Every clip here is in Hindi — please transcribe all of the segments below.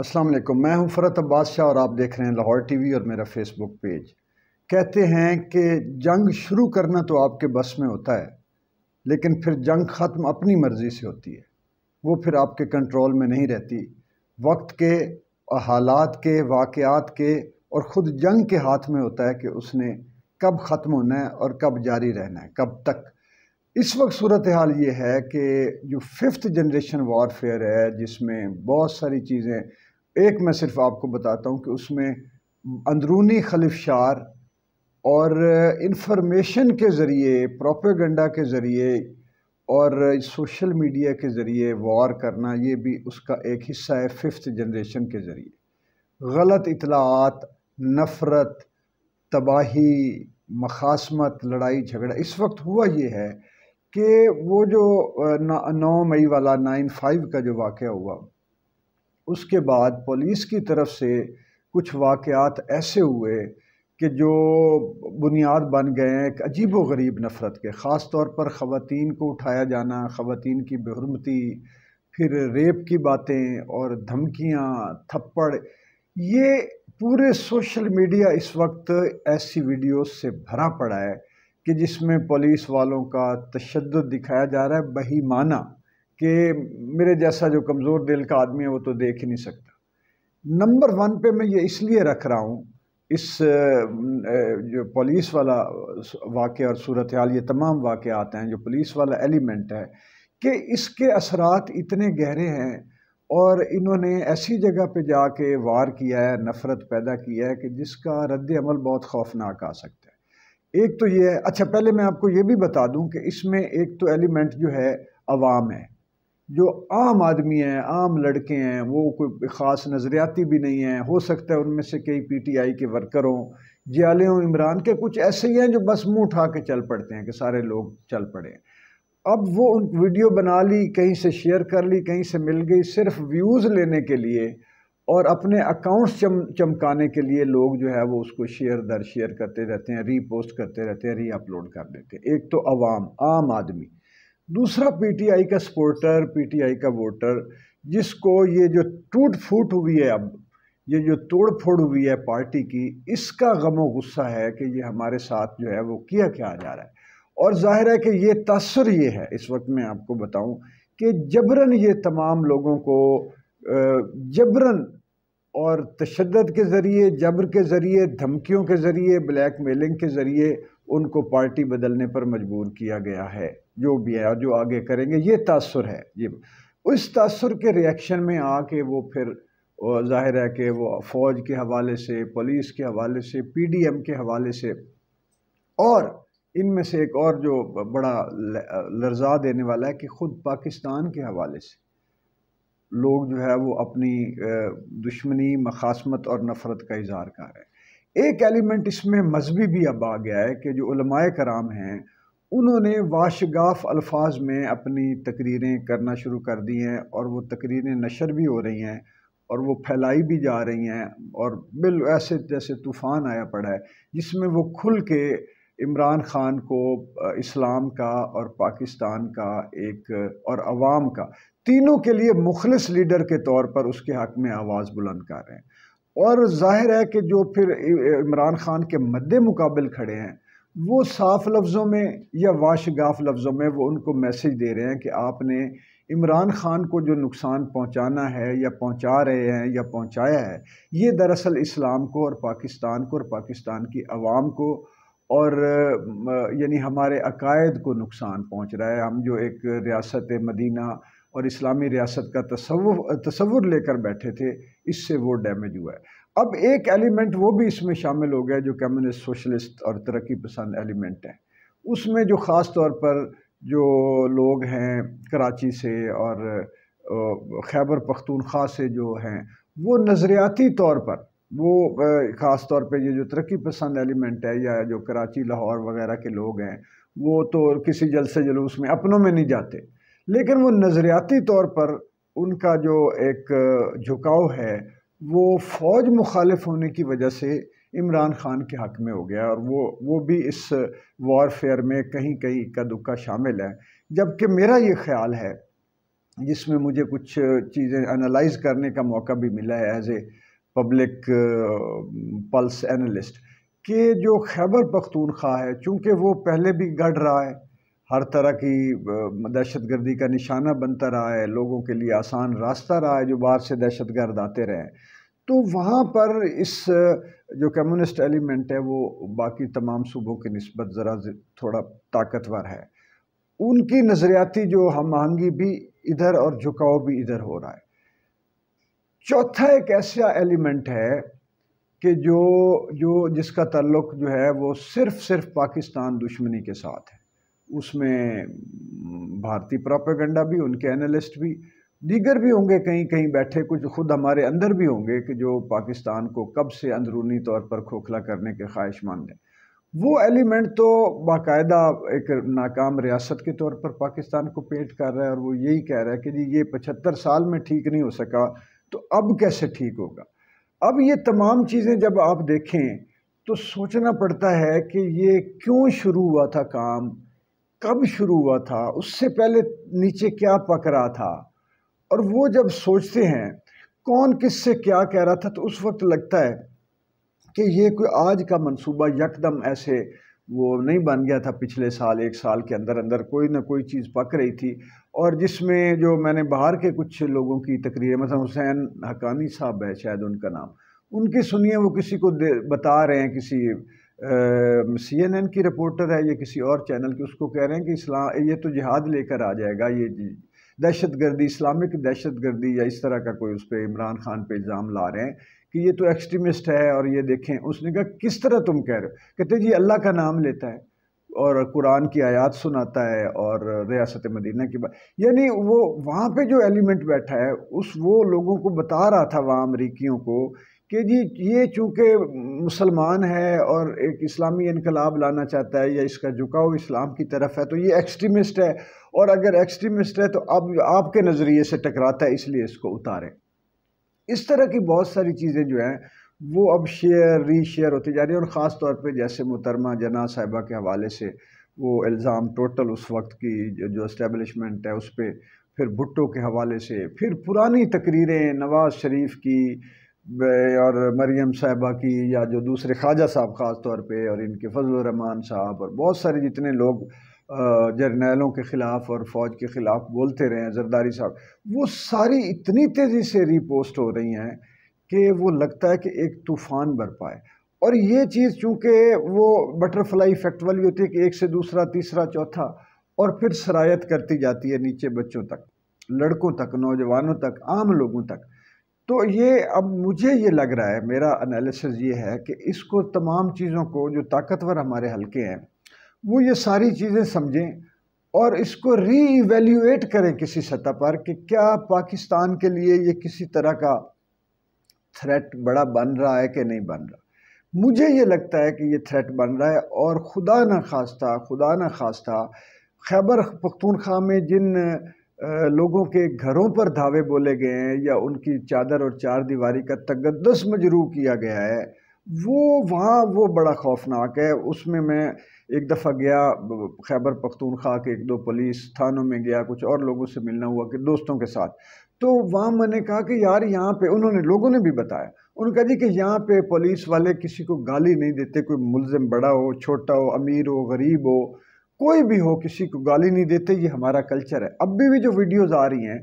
अस्सलाम वालेकुम मैं हूं फ़रत अब्बास शाह और आप देख रहे हैं लाहौर टीवी और मेरा फेसबुक पेज कहते हैं कि जंग शुरू करना तो आपके बस में होता है लेकिन फिर जंग ख़त्म अपनी मर्ज़ी से होती है वो फिर आपके कंट्रोल में नहीं रहती वक्त के हालात के वाक़ात के और ख़ुद जंग के हाथ में होता है कि उसने कब ख़त्म होना है और कब जारी रहना है कब तक इस वक्त सूरत हाल ये है कि जो फिफ्थ जनरेशन वॉरफेयर है जिसमें बहुत सारी चीज़ें एक मैं सिर्फ आपको बताता हूँ कि उसमें अंदरूनी खलफशार और इंफॉर्मेशन के ज़रिए प्रोपेगंडा के ज़रिए और सोशल मीडिया के ज़रिए वॉर करना ये भी उसका एक हिस्सा है फिफ्थ जनरेशन के ज़रिए गलत इतलात नफ़रत तबाही मखासमत लड़ाई झगड़ा इस वक्त हुआ ये है कि वो जो नौ मई वाला नाइन फाइव का जो वाक़ हुआ उसके बाद पुलिस की तरफ से कुछ वाकयात ऐसे हुए कि जो बुनियाद बन गए हैं एक अजीब व गरीब नफ़रत के ख़ास तौर पर ख़वातीन को उठाया जाना ख़वातीन की बेहरमती फिर रेप की बातें और धमकियाँ थप्पड़ ये पूरे सोशल मीडिया इस वक्त ऐसी वीडियोस से भरा पड़ा है कि जिसमें पुलिस वालों का तशद दिखाया जा रहा है बही माना कि मेरे जैसा जो कमज़ोर दिल का आदमी है वो तो देख ही नहीं सकता नंबर वन पे मैं ये इसलिए रख रहा हूँ इस जो पुलिस वाला वाक़ और सूरत हाल ये तमाम वाक़ आते हैं जो पुलिस वाला एलिमेंट है कि इसके असरात इतने गहरे हैं और इन्होंने ऐसी जगह पे जाके वार किया है नफ़रत पैदा किया है कि जिसका रद्द अमल बहुत खौफनाक आ सकता है एक तो ये है अच्छा पहले मैं आपको ये भी बता दूँ कि इसमें एक तो एलिमेंट जो है आवाम है जो आम आदमी हैं आम लड़के हैं वो कोई ख़ास नज़रियाती भी नहीं हैं हो सकता है उनमें से कई आई के वर्कर हों जियाले हों इमरान के कुछ ऐसे ही हैं जो बस मुँह उठा के चल पड़ते हैं कि सारे लोग चल पड़े अब वो उन वीडियो बना ली कहीं से शेयर कर ली कहीं से मिल गई सिर्फ व्यूज़ लेने के लिए और अपने अकाउंट्स चम चमकाने के लिए लोग जो है वो उसको शेयर दर शेयर करते रहते हैं रीपोस्ट करते रहते हैं री अपलोड कर देते हैं एक तो आवाम आम आदमी दूसरा पीटीआई का सपोर्टर पीटीआई का वोटर जिसको ये जो टूट फूट हुई है अब ये जो तोड़ फोड़ हुई है पार्टी की इसका गम गुस्सा है कि ये हमारे साथ जो है वो किया क्या जा रहा है और जाहिर है कि ये तसर ये है इस वक्त मैं आपको बताऊं कि जबरन ये तमाम लोगों को जबरन और तशद के ज़रिए जबर के ज़रिए धमकियों के ज़रिए ब्लैक मेलिंग के ज़रिए उनको पार्टी बदलने पर मजबूर किया गया है जो भी है और जो आगे करेंगे ये तासर है ये उस तासर के रिएक्शन में आके वो फिर ज़ाहिर है कि वो फ़ौज के हवाले से पुलिस के हवाले से पी डी एम के हवाले से और इनमें से एक और जो बड़ा लर्जा देने वाला है कि ख़ुद पाकिस्तान के हवाले से लोग जो है वो अपनी दुश्मनी मखासमत और नफ़रत का इजहार कर रहे हैं एक एलिमेंट इसमें मजहबी भी अब आ गया है कि जो कराम हैं उन्होंने वाशगाफ अल्फाज में अपनी तकरीरें करना शुरू कर दी हैं और वो तकरीरें नशर भी हो रही हैं और वो फैलाई भी जा रही हैं और बिल ऐसे जैसे तूफ़ान आया पड़ा है जिसमें वो खुल के इमरान ख़ान को इस्लाम का और पाकिस्तान का एक और आवाम का तीनों के लिए मुखलस लीडर के तौर पर उसके हक़ में आवाज़ बुलंद कर रहे हैं और जाहिर है कि जो फिर इमरान ख़ान के मद्दे मुकाबल खड़े हैं वो साफ लफ्ज़ों में या वाशगाफ लफ्ज़ों में वो उनको मैसेज दे रहे हैं कि आपने इमरान ख़ान को जो नुकसान पहुंचाना है या पहुंचा रहे हैं या पहुंचाया है ये दरअसल इस्लाम को और पाकिस्तान को और पाकिस्तान की आवाम को और यानी हमारे अकायद को नुकसान पहुंच रहा है हम जो एक रियासत मदीना और इस्लामी रियासत का तसव तस्वुर लेकर बैठे थे इससे वो डैमेज हुआ है अब एक एलिमेंट वो भी इसमें शामिल हो गया जो कम्युनिस्ट सोशलिस्ट और तरक्की पसंद एलिमेंट है उसमें जो ख़ास तौर पर जो लोग हैं कराची से और खैबर पख्तूनख्वा से जो हैं वो नज़रियाती तौर पर वो ख़ास तौर पर ये जो तरक्की पसंद एलिमेंट है या जो कराची लाहौर वगैरह के लोग हैं वो तो किसी जलसे जुलूस में अपनों में नहीं जाते लेकिन वो नज़रियाती तौर पर उनका जो एक झुकाव है वो फ़ौज मुखालिफ होने की वजह से इमरान ख़ान के हक़ में हो गया और वो वो भी इस वॉरफेयर में कहीं कहीं इक्का दुक्का शामिल है जबकि मेरा ये ख्याल है जिसमें मुझे कुछ चीज़ें एनालाइज करने का मौका भी मिला है as a public pulse analyst कि जो खैबर पख्तूनख्वा है चूँकि वो पहले भी गढ़ रहा है हर तरह की दहशत गर्दी का निशाना बनता रहा है लोगों के लिए आसान रास्ता रहा है जो बाहर से दहशत गर्द आते रहे तो वहाँ पर इस जो कम्युनिस्ट एलिमेंट है वो बाकी तमाम सूबों की नस्बत ज़रा थोड़ा ताकतवर है उनकी नज़रियाती जो हम आहंगी भी इधर और झुकाव भी इधर हो रहा है चौथा एक ऐसा एलिमेंट है कि जो जो जिसका तल्लक जो है वो सिर्फ सिर्फ पाकिस्तान दुश्मनी के साथ है उसमें भारतीय प्रोपेगेंडा भी उनके एनालिस्ट भी दीगर भी होंगे कहीं कहीं बैठे कुछ खुद हमारे अंदर भी होंगे कि जो पाकिस्तान को कब से अंदरूनी तौर पर खोखला करने के ख्वाहिशमंद हैं वो एलिमेंट तो बाकायदा एक नाकाम रियासत के तौर पर पाकिस्तान को पेट कर रहा है और वो यही कह रहा है कि जी ये पचहत्तर साल में ठीक नहीं हो सका तो अब कैसे ठीक होगा अब ये तमाम चीज़ें जब आप देखें तो सोचना पड़ता है कि ये क्यों शुरू हुआ था काम कब शुरू हुआ था उससे पहले नीचे क्या पक रहा था और वो जब सोचते हैं कौन किससे क्या कह रहा था तो उस वक्त लगता है कि ये कोई आज का मंसूबा यकदम ऐसे वो नहीं बन गया था पिछले साल एक साल के अंदर अंदर कोई ना कोई चीज़ पक रही थी और जिसमें जो मैंने बाहर के कुछ लोगों की तकरीर मतलब हुसैन हकानी साहब है शायद उनका नाम उनकी सुनिए वो किसी को बता रहे हैं किसी सी एन एन की रिपोर्टर है या किसी और चैनल की उसको कह रहे हैं कि इस्लाम ये तो जिहाद लेकर आ जाएगा ये दहशत गर्दी इस्लामिक दहशत गर्दी या इस तरह का कोई उस पर इमरान खान पे इल्ज़ाम ला रहे हैं कि ये तो एक्सट्रीमिस्ट है और ये देखें उसने कहा किस तरह तुम कह रहे हो कहते जी अल्लाह का नाम लेता है और कुरान की आयात सुनाता है और रियासत मदीना की बात यानी वो वहाँ पे जो एलिमेंट बैठा है उस वो लोगों को बता रहा था वहाँ अमरीकियों को कि जी ये चूँकि मुसलमान है और एक इस्लामी इनकलाब लाना चाहता है या इसका झुकाव इस्लाम की तरफ है तो ये एक्सट्रीमिस्ट है और अगर एक्सट्रीमिस्ट है तो अब आपके नज़रिए से टकराता है इसलिए इसको उतारें इस तरह की बहुत सारी चीज़ें जो हैं वो अब शेयर री शेयर होती जा रही है और ख़ास तौर पर जैसे मुतरमा जना साहिबा के हवाले से वो इल्ज़ाम टोटल उस वक्त की जो इस्टेबलिशमेंट है उस पर फिर भुट्टो के हवाले से फिर पुरानी तकरीरें नवाज़ शरीफ की और मरीम साहबा की या जो दूसरे ख्वाजा साहब ख़ास तौर पे और इनके फजल रहमान साहब और बहुत सारे जितने लोग जर्नैलों के ख़िलाफ़ और फ़ौज के ख़िलाफ़ बोलते रहे हैं जरदारी साहब वो सारी इतनी तेज़ी से रीपोस्ट हो रही हैं कि वो लगता है कि एक तूफ़ान भर पाए और ये चीज़ चूँकि वो बटरफ्लाई इफ़ेक्ट वाली होती है कि एक से दूसरा तीसरा चौथा और फिर शरायत करती जाती है नीचे बच्चों तक लड़कों तक नौजवानों तक आम लोगों तक तो ये अब मुझे ये लग रहा है मेरा एनालिसिस ये है कि इसको तमाम चीज़ों को जो ताकतवर हमारे हल्के हैं वो ये सारी चीज़ें समझें और इसको री इवेल्यूएट करें किसी सतह पर कि क्या पाकिस्तान के लिए ये किसी तरह का थ्रेट बड़ा बन रहा है कि नहीं बन रहा मुझे ये लगता है कि ये थ्रेट बन रहा है और खुदा न खास्ता खुदा न खास्ता खैबर पख्तूनख्वा में जिन लोगों के घरों पर धावे बोले गए हैं या उनकी चादर और चार दीवारी का तगदस मजरू किया गया है वो वहाँ वो बड़ा खौफनाक है उसमें मैं एक दफ़ा गया खैबर पख्तूनख्वा के एक दो पुलिस थानों में गया कुछ और लोगों से मिलना हुआ कि दोस्तों के साथ तो वहाँ मैंने कहा कि यार यहाँ पे उन्होंने लोगों ने भी बताया उन्होंने कहा जी कि यहाँ पे पुलिस वाले किसी को गाली नहीं देते कोई मुलजिम बड़ा हो छोटा हो अमीर हो गरीब हो कोई भी हो किसी को गाली नहीं देते ये हमारा कल्चर है अब भी भी जो वीडियोज़ आ रही हैं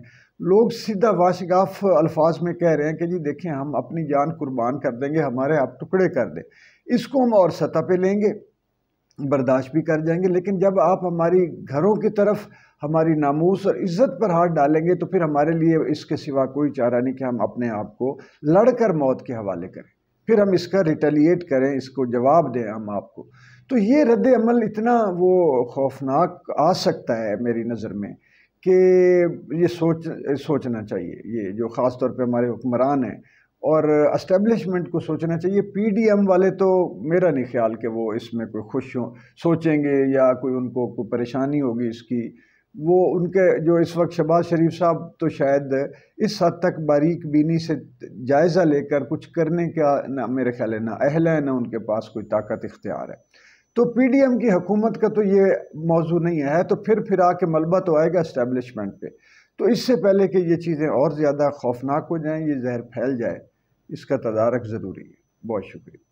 लोग सीधा वाशगाफ अल्फाज में कह रहे हैं कि जी देखें हम अपनी जान कुर्बान कर देंगे हमारे आप टुकड़े कर दें इसको हम और सतह पे लेंगे बर्दाश्त भी कर जाएंगे लेकिन जब आप हमारी घरों की तरफ हमारी नामूस और इज़्ज़त पर हाथ डालेंगे तो फिर हमारे लिए इसके सिवा कोई चारा नहीं कि हम अपने आप को लड़कर मौत के हवाले करें फिर हम इसका रिटेलिएट करें इसको जवाब दें हम आपको तो ये रद्द अमल इतना वो खौफनाक आ सकता है मेरी नज़र में कि ये सोच सोचना चाहिए ये जो ख़ास तौर पर हमारे हुक्मरान हैं और अस्टेब्लिशमेंट को सोचना चाहिए पी डी एम वाले तो मेरा नहीं ख्याल कि वो इसमें कोई खुश हो सोचेंगे या कोई उनको कोई परेशानी होगी इसकी वो उनके जो इस वक्त शहबाज शरीफ साहब तो शायद इस हद तक बारीक बीनी से जायज़ा लेकर कुछ करने का ना मेरे ख्याल है ना अहल है ना उनके पास कोई ताकत इख्तियार है तो पीडीएम की हकूमत का तो ये मौजू नहीं है तो फिर फिर आके मलबा तो आएगा इस्टेबलिशमेंट पे तो इससे पहले कि ये चीज़ें और ज़्यादा खौफनाक हो जाएं ये जहर फैल जाए इसका तदारक ज़रूरी है बहुत शुक्रिया